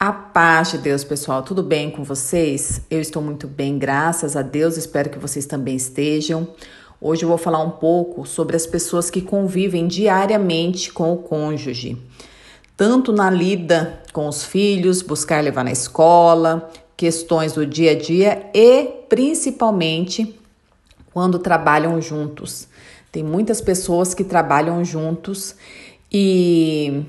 A paz de Deus, pessoal, tudo bem com vocês? Eu estou muito bem, graças a Deus, espero que vocês também estejam. Hoje eu vou falar um pouco sobre as pessoas que convivem diariamente com o cônjuge, tanto na lida com os filhos, buscar levar na escola, questões do dia a dia e principalmente quando trabalham juntos. Tem muitas pessoas que trabalham juntos e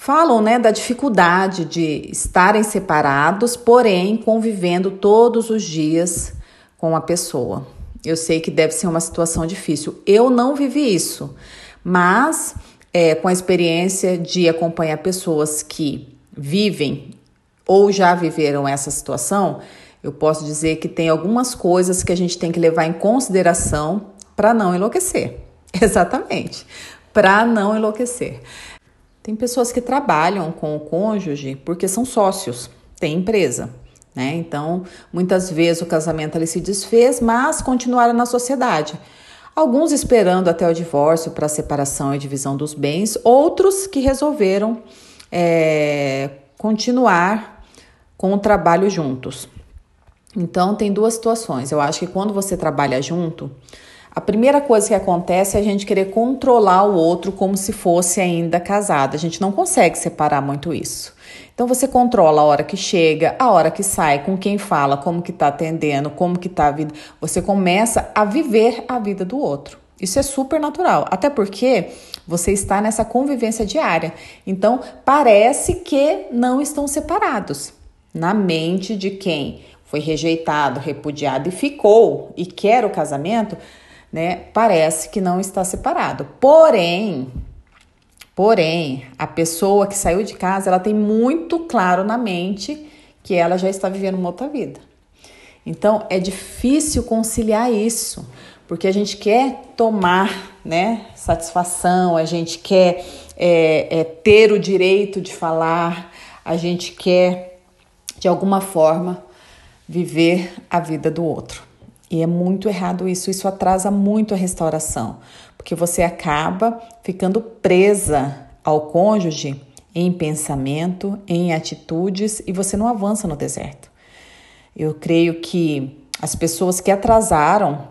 falam né, da dificuldade de estarem separados, porém convivendo todos os dias com a pessoa. Eu sei que deve ser uma situação difícil. Eu não vivi isso, mas é, com a experiência de acompanhar pessoas que vivem ou já viveram essa situação, eu posso dizer que tem algumas coisas que a gente tem que levar em consideração para não enlouquecer. Exatamente, para não enlouquecer. Tem pessoas que trabalham com o cônjuge porque são sócios, tem empresa. Né? Então, muitas vezes o casamento ali se desfez, mas continuaram na sociedade. Alguns esperando até o divórcio para a separação e divisão dos bens, outros que resolveram é, continuar com o trabalho juntos. Então, tem duas situações. Eu acho que quando você trabalha junto, a primeira coisa que acontece é a gente querer controlar o outro como se fosse ainda casado. A gente não consegue separar muito isso. Então você controla a hora que chega, a hora que sai, com quem fala, como que tá atendendo, como que tá a vida. Você começa a viver a vida do outro. Isso é super natural, até porque você está nessa convivência diária. Então, parece que não estão separados. Na mente de quem foi rejeitado, repudiado e ficou e quer o casamento, né, parece que não está separado. Porém, porém, a pessoa que saiu de casa, ela tem muito claro na mente que ela já está vivendo uma outra vida. Então, é difícil conciliar isso, porque a gente quer tomar, né, satisfação, a gente quer é, é, ter o direito de falar, a gente quer, de alguma forma, viver a vida do outro. E é muito errado isso, isso atrasa muito a restauração, porque você acaba ficando presa ao cônjuge em pensamento, em atitudes e você não avança no deserto. Eu creio que as pessoas que atrasaram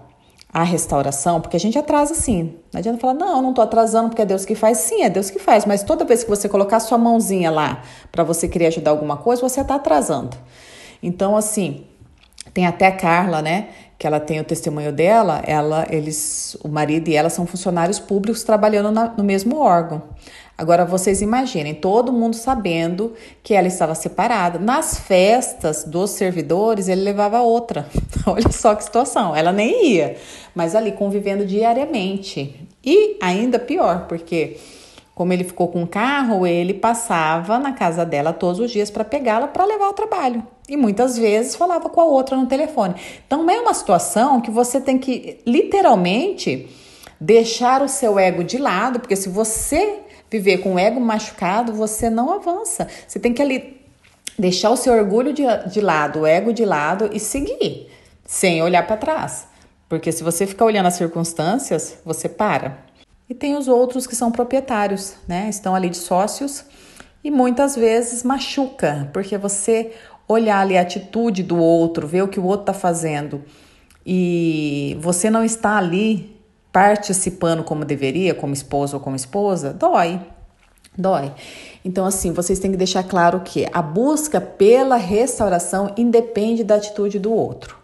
a restauração, porque a gente atrasa sim. Não adianta falar, não, não estou atrasando porque é Deus que faz. Sim, é Deus que faz, mas toda vez que você colocar sua mãozinha lá para você querer ajudar alguma coisa, você está atrasando. Então, assim, tem até a Carla, né, que ela tem o testemunho dela, ela, eles, o marido e ela são funcionários públicos trabalhando na, no mesmo órgão. Agora vocês imaginem, todo mundo sabendo que ela estava separada. Nas festas dos servidores, ele levava outra. Olha só que situação, ela nem ia, mas ali convivendo diariamente. E ainda pior, porque como ele ficou com o carro, ele passava na casa dela todos os dias para pegá-la para levar ao trabalho e muitas vezes falava com a outra no telefone. Então é uma situação que você tem que literalmente deixar o seu ego de lado, porque se você viver com o ego machucado, você não avança. Você tem que ali deixar o seu orgulho de, de lado, o ego de lado e seguir, sem olhar para trás. Porque se você ficar olhando as circunstâncias, você para. E tem os outros que são proprietários, né? Estão ali de sócios e muitas vezes machuca, porque você olhar ali a atitude do outro, ver o que o outro está fazendo e você não está ali participando como deveria, como esposo ou como esposa, dói. Dói. Então, assim, vocês têm que deixar claro que a busca pela restauração independe da atitude do outro.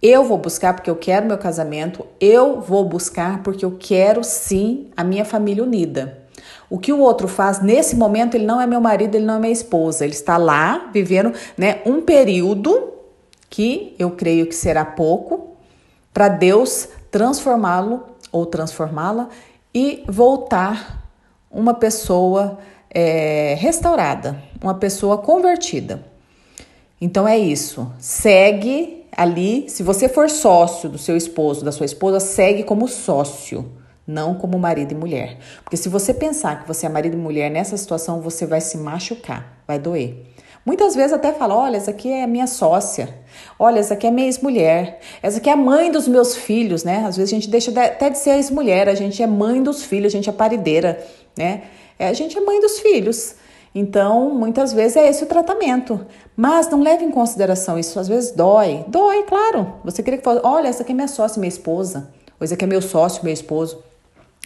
Eu vou buscar porque eu quero meu casamento, eu vou buscar porque eu quero sim a minha família unida. O que o outro faz nesse momento, ele não é meu marido, ele não é minha esposa. Ele está lá vivendo né, um período que eu creio que será pouco para Deus transformá-lo ou transformá-la e voltar uma pessoa é, restaurada, uma pessoa convertida. Então é isso. Segue ali. Se você for sócio do seu esposo, da sua esposa, segue como sócio não como marido e mulher. Porque se você pensar que você é marido e mulher nessa situação, você vai se machucar, vai doer. Muitas vezes até fala: olha, essa aqui é minha sócia, olha, essa aqui é minha ex-mulher, essa aqui é a mãe dos meus filhos, né? Às vezes a gente deixa até de ser ex-mulher, a gente é mãe dos filhos, a gente é parideira, né? É, a gente é mãe dos filhos. Então, muitas vezes é esse o tratamento. Mas não leve em consideração isso, às vezes dói. Dói, claro. Você queria que fosse, olha, essa aqui é minha sócia, minha esposa. Ou esse aqui é meu sócio, meu esposo.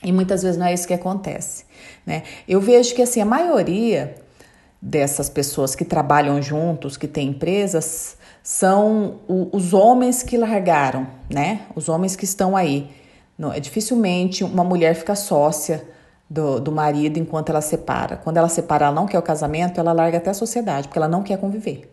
E muitas vezes não é isso que acontece, né? Eu vejo que assim a maioria dessas pessoas que trabalham juntos, que têm empresas, são o, os homens que largaram, né? Os homens que estão aí. Não, é dificilmente uma mulher fica sócia do, do marido enquanto ela separa. Quando ela separa, ela não quer o casamento, ela larga até a sociedade, porque ela não quer conviver.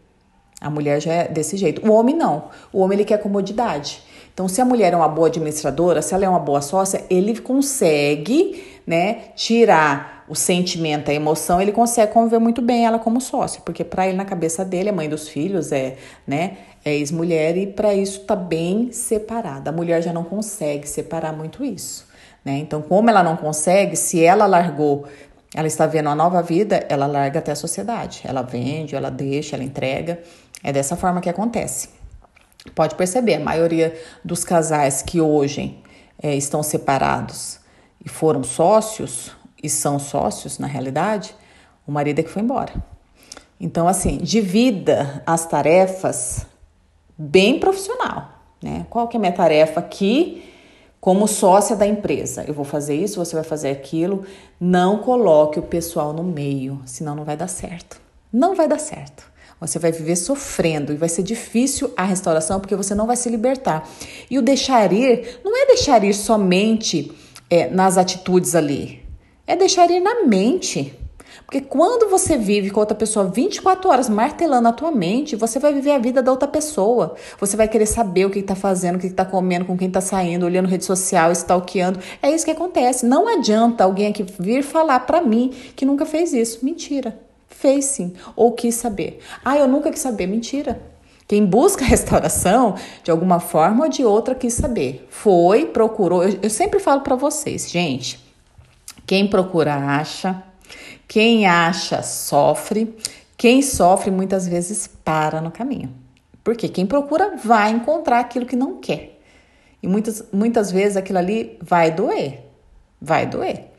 A mulher já é desse jeito. O homem não. O homem ele quer comodidade. Então, se a mulher é uma boa administradora, se ela é uma boa sócia, ele consegue, né, tirar o sentimento, a emoção, ele consegue conviver muito bem ela como sócia, porque para ele na cabeça dele é mãe dos filhos, é, né, é ex-mulher e para isso tá bem separada. A mulher já não consegue separar muito isso, né? Então, como ela não consegue, se ela largou ela está vendo uma nova vida, ela larga até a sociedade. Ela vende, ela deixa, ela entrega. É dessa forma que acontece. Pode perceber, a maioria dos casais que hoje é, estão separados e foram sócios, e são sócios na realidade, o marido é que foi embora. Então, assim, divida as tarefas bem profissional, né? Qual que é a minha tarefa aqui como sócia da empresa? Eu vou fazer isso, você vai fazer aquilo. Não coloque o pessoal no meio, senão não vai dar certo. Não vai dar certo. Você vai viver sofrendo e vai ser difícil a restauração porque você não vai se libertar. E o deixar ir não é deixar ir somente é, nas atitudes ali, é deixar ir na mente. Porque quando você vive com outra pessoa 24 horas martelando a tua mente, você vai viver a vida da outra pessoa. Você vai querer saber o que está fazendo, o que está comendo, com quem está saindo, olhando rede social, stalkeando. É isso que acontece. Não adianta alguém aqui vir falar para mim que nunca fez isso. Mentira. Fez sim, ou quis saber. Ah, eu nunca quis saber. Mentira. Quem busca restauração, de alguma forma ou de outra, quis saber. Foi, procurou. Eu, eu sempre falo para vocês, gente: quem procura, acha. Quem acha, sofre. Quem sofre, muitas vezes, para no caminho. Porque quem procura vai encontrar aquilo que não quer. E muitas, muitas vezes aquilo ali vai doer. Vai doer.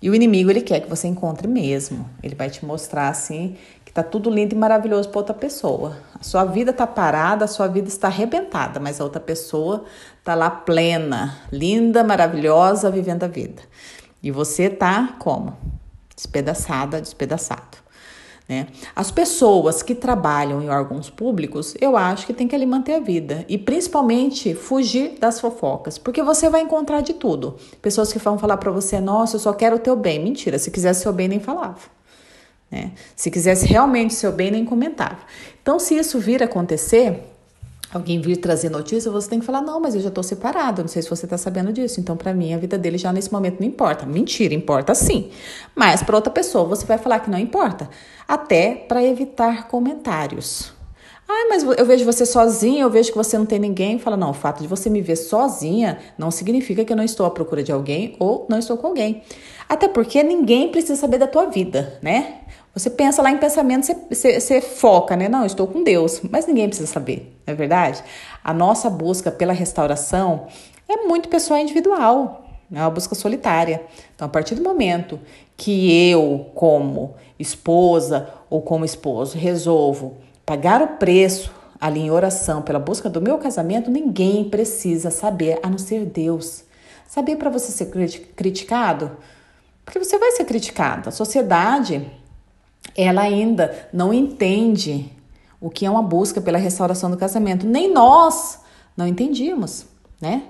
E o inimigo, ele quer que você encontre mesmo. Ele vai te mostrar assim que tá tudo lindo e maravilhoso para outra pessoa. A sua vida tá parada, a sua vida está arrebentada, mas a outra pessoa tá lá plena, linda, maravilhosa, vivendo a vida. E você tá como? Despedaçada, despedaçado. Né? As pessoas que trabalham em órgãos públicos, eu acho que tem que ali manter a vida e principalmente fugir das fofocas, porque você vai encontrar de tudo. Pessoas que vão falar para você: "Nossa, eu só quero o teu bem". Mentira, se quisesse o seu bem nem falava. Né? Se quisesse realmente o seu bem nem comentava. Então, se isso vir a acontecer, alguém vir trazer notícia, você tem que falar: não, mas eu já estou separado, não sei se você está sabendo disso. Então, para mim, a vida dele já nesse momento não importa. Mentira, importa sim. Mas para outra pessoa, você vai falar que não importa, até para evitar comentários. Ah, mas eu vejo você sozinha, eu vejo que você não tem ninguém. Fala, não, o fato de você me ver sozinha não significa que eu não estou à procura de alguém ou não estou com alguém. Até porque ninguém precisa saber da tua vida, né? Você pensa lá em pensamento, você, você, você foca, né? Não, estou com Deus, mas ninguém precisa saber, não é verdade? A nossa busca pela restauração é muito pessoal e individual, é uma busca solitária. Então, a partir do momento que eu, como esposa ou como esposo, resolvo pagar o preço ali em oração pela busca do meu casamento, ninguém precisa saber a não ser Deus. Saber para você ser criticado? Porque você vai ser criticado. A sociedade, ela ainda não entende o que é uma busca pela restauração do casamento. Nem nós não entendíamos, né?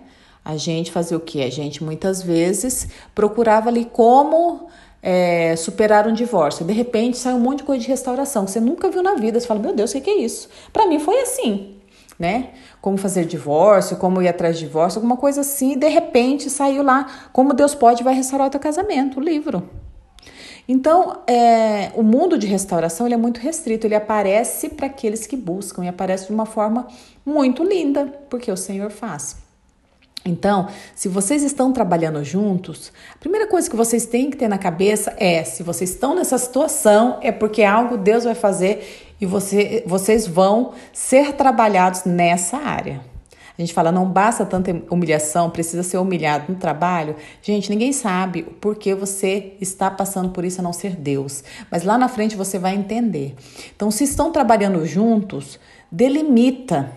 A gente fazia o que? A gente muitas vezes procurava ali como é, superar um divórcio. De repente sai um monte de coisa de restauração que você nunca viu na vida. Você fala, meu Deus, o que é isso? Para mim foi assim, né? Como fazer divórcio, como ir atrás de divórcio, alguma coisa assim. E de repente saiu lá como Deus pode vai restaurar o teu casamento, o livro. Então, é, o mundo de restauração ele é muito restrito, ele aparece para aqueles que buscam e aparece de uma forma muito linda, porque o Senhor faz. Então, se vocês estão trabalhando juntos, a primeira coisa que vocês têm que ter na cabeça é: se vocês estão nessa situação, é porque algo Deus vai fazer e você, vocês vão ser trabalhados nessa área. A gente fala, não basta tanta humilhação, precisa ser humilhado no trabalho. Gente, ninguém sabe o porquê você está passando por isso a não ser Deus. Mas lá na frente você vai entender. Então, se estão trabalhando juntos, delimita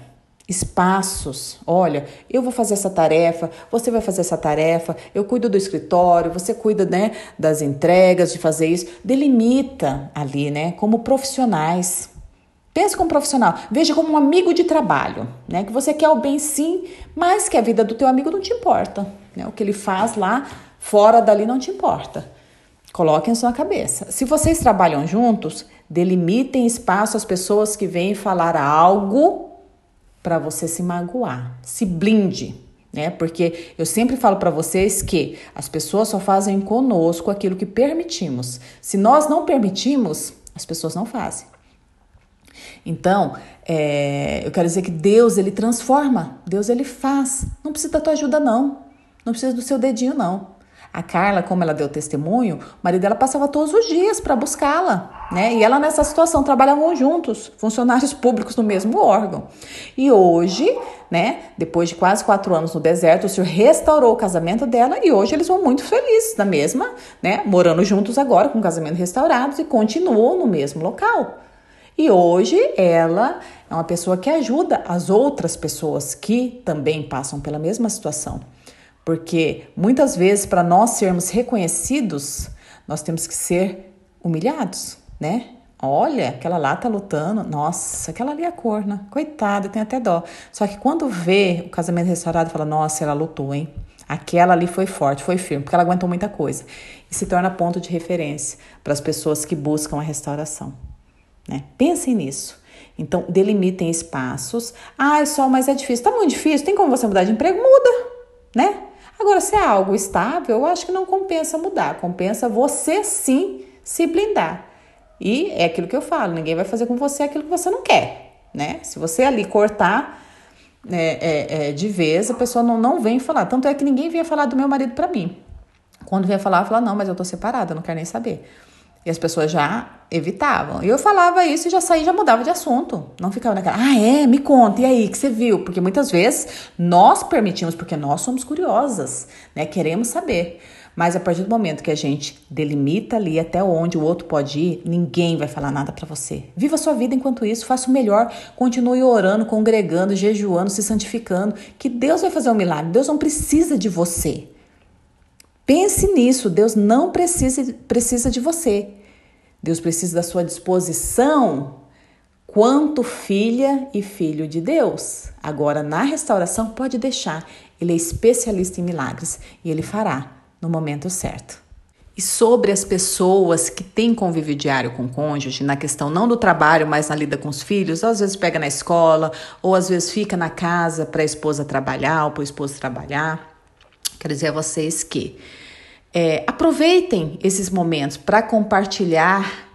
espaços. Olha, eu vou fazer essa tarefa, você vai fazer essa tarefa, eu cuido do escritório, você cuida, né, das entregas, de fazer isso. Delimita ali, né, como profissionais. Pense como profissional, veja como um amigo de trabalho, né, que você quer o bem sim, mas que a vida do teu amigo não te importa, né? O que ele faz lá fora dali não te importa. Coloquem isso na cabeça. Se vocês trabalham juntos, delimitem espaço às pessoas que vêm falar algo para você se magoar. Se blinde, né? Porque eu sempre falo para vocês que as pessoas só fazem conosco aquilo que permitimos. Se nós não permitimos, as pessoas não fazem. Então, é, eu quero dizer que Deus ele transforma, Deus ele faz. Não precisa da tua ajuda não, não precisa do seu dedinho não. A Carla, como ela deu testemunho, o marido dela passava todos os dias para buscá-la, né? E ela nessa situação trabalhavam juntos, funcionários públicos no mesmo órgão. E hoje, né? Depois de quase quatro anos no deserto, o senhor restaurou o casamento dela e hoje eles vão muito felizes na mesma, né? Morando juntos agora com o casamento restaurado e continuam no mesmo local. E hoje ela é uma pessoa que ajuda as outras pessoas que também passam pela mesma situação. Porque muitas vezes, para nós sermos reconhecidos, nós temos que ser humilhados, né? Olha, aquela lá tá lutando. Nossa, aquela ali é corna. Né? Coitada, tem até dó. Só que quando vê o casamento restaurado, fala: Nossa, ela lutou, hein? Aquela ali foi forte, foi firme, porque ela aguentou muita coisa. E se torna ponto de referência para as pessoas que buscam a restauração. Né? Pensem nisso. Então, delimitem espaços. Ah, é só, mas é difícil. Tá muito difícil. Tem como você mudar de emprego? Muda, né? Agora, se é algo estável, eu acho que não compensa mudar, compensa você sim se blindar. E é aquilo que eu falo: ninguém vai fazer com você aquilo que você não quer, né? Se você ali cortar né, é, é, de vez, a pessoa não, não vem falar. Tanto é que ninguém vinha falar do meu marido para mim. Quando vinha falar, eu falava: não, mas eu tô separada, não quero nem saber. E as pessoas já evitavam. E eu falava isso e já saí, já mudava de assunto. Não ficava naquela, ah, é, me conta, e aí, que você viu? Porque muitas vezes nós permitimos, porque nós somos curiosas, né? Queremos saber. Mas a partir do momento que a gente delimita ali até onde o outro pode ir, ninguém vai falar nada para você. Viva a sua vida enquanto isso, faça o melhor, continue orando, congregando, jejuando, se santificando, que Deus vai fazer um milagre. Deus não precisa de você. Pense nisso, Deus não precisa, precisa de você. Deus precisa da sua disposição quanto filha e filho de Deus. Agora, na restauração, pode deixar. Ele é especialista em milagres e ele fará no momento certo. E sobre as pessoas que têm convívio diário com o cônjuge, na questão não do trabalho, mas na lida com os filhos, às vezes pega na escola, ou às vezes fica na casa para a esposa trabalhar ou para o esposo trabalhar. Quero dizer a vocês que é, aproveitem esses momentos para compartilhar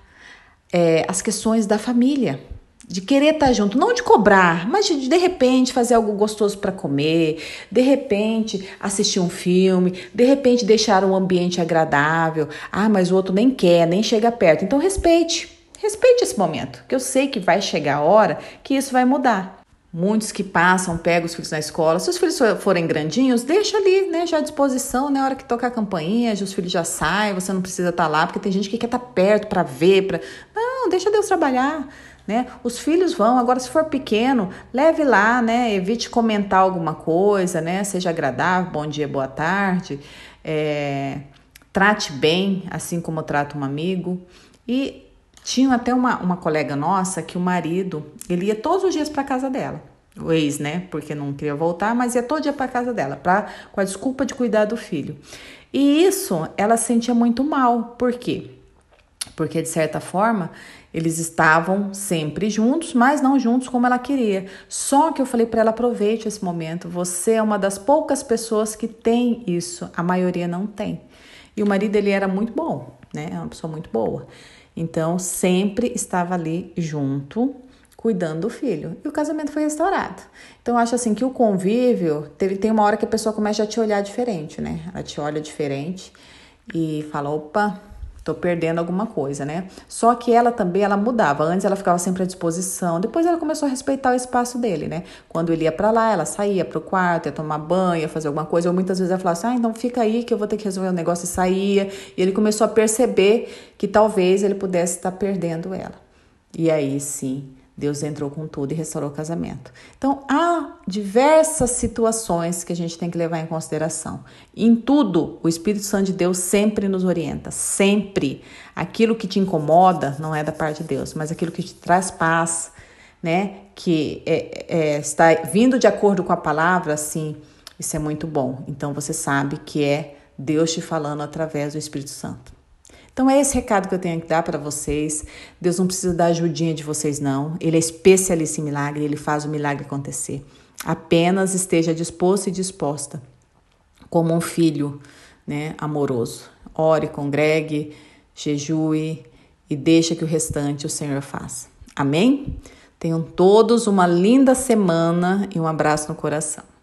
é, as questões da família, de querer estar tá junto, não de cobrar, mas de, de repente fazer algo gostoso para comer, de repente assistir um filme, de repente deixar um ambiente agradável. Ah, mas o outro nem quer, nem chega perto. Então respeite, respeite esse momento, que eu sei que vai chegar a hora que isso vai mudar. Muitos que passam, pegam os filhos na escola. Se os filhos forem grandinhos, deixa ali, né, já à disposição, na né, hora que tocar a campainha, os filhos já saem, você não precisa estar tá lá, porque tem gente que quer estar tá perto para ver, para Não, deixa Deus trabalhar, né? Os filhos vão, agora se for pequeno, leve lá, né? Evite comentar alguma coisa, né? Seja agradável, bom dia, boa tarde. É... Trate bem, assim como trata um amigo. E tinha até uma, uma colega nossa que o marido, ele ia todos os dias para casa dela. O ex, né? Porque não queria voltar, mas ia todo dia para casa dela, pra, com a desculpa de cuidar do filho. E isso ela sentia muito mal. Por quê? Porque de certa forma eles estavam sempre juntos, mas não juntos como ela queria. Só que eu falei para ela: aproveite esse momento. Você é uma das poucas pessoas que tem isso, a maioria não tem. E o marido ele era muito bom, né? É uma pessoa muito boa. Então, sempre estava ali junto, cuidando do filho. E o casamento foi restaurado. Então, acho assim que o convívio, teve, tem uma hora que a pessoa começa a te olhar diferente, né? Ela te olha diferente e fala: opa, tô perdendo alguma coisa, né? Só que ela também, ela mudava. Antes ela ficava sempre à disposição. Depois ela começou a respeitar o espaço dele, né? Quando ele ia para lá, ela saía pro quarto, ia tomar banho, ia fazer alguma coisa. Ou muitas vezes ela falava assim, ah, então fica aí que eu vou ter que resolver o um negócio e saía. E ele começou a perceber que talvez ele pudesse estar tá perdendo ela. E aí sim, Deus entrou com tudo e restaurou o casamento. Então, há diversas situações que a gente tem que levar em consideração. Em tudo, o Espírito Santo de Deus sempre nos orienta, sempre. Aquilo que te incomoda não é da parte de Deus, mas aquilo que te traz paz, né? Que é, é, está vindo de acordo com a palavra, assim, isso é muito bom. Então, você sabe que é Deus te falando através do Espírito Santo. Então é esse recado que eu tenho que dar para vocês. Deus não precisa da ajudinha de vocês não. Ele é especialista em milagre, ele faz o milagre acontecer. Apenas esteja disposto e disposta, como um filho, né, amoroso. Ore, congregue, jejue e deixa que o restante o Senhor faça. Amém? Tenham todos uma linda semana e um abraço no coração.